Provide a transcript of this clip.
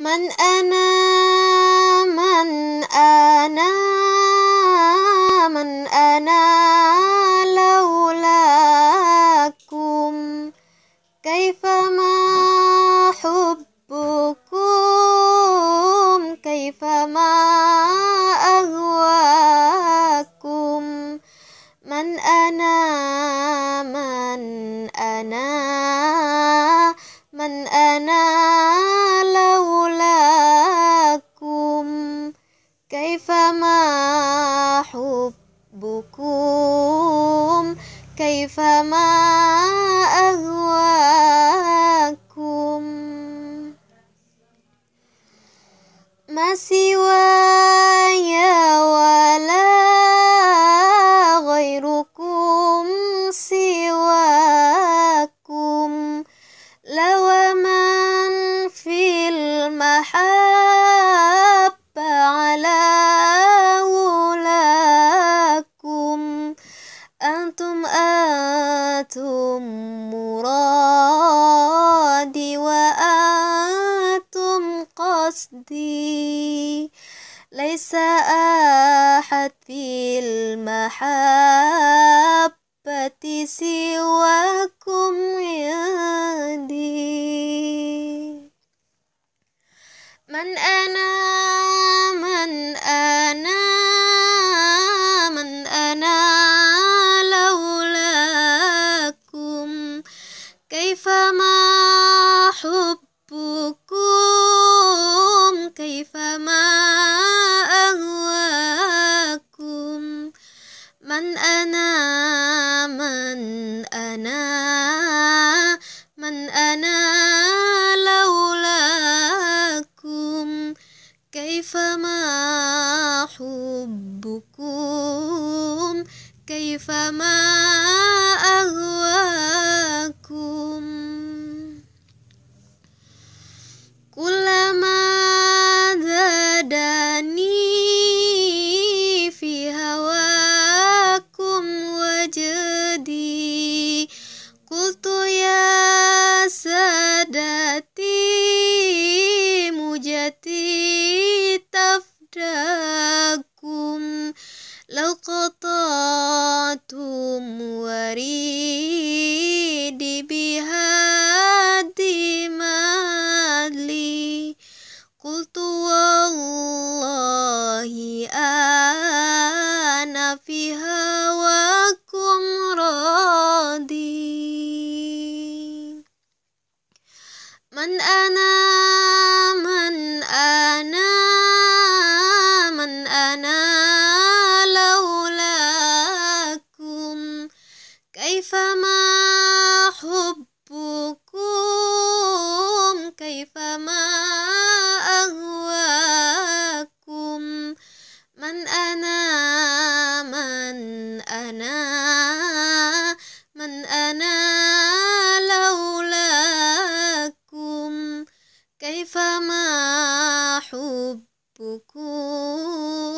من أنا قصدي ليس أحد في المحبة سواكم عندي من أحد من أنا من أنا من أنا لولاكم كيفما حبكم كيفما أشتاكم لو قطعتم وريدي بهادي مالي قلت فما حبكم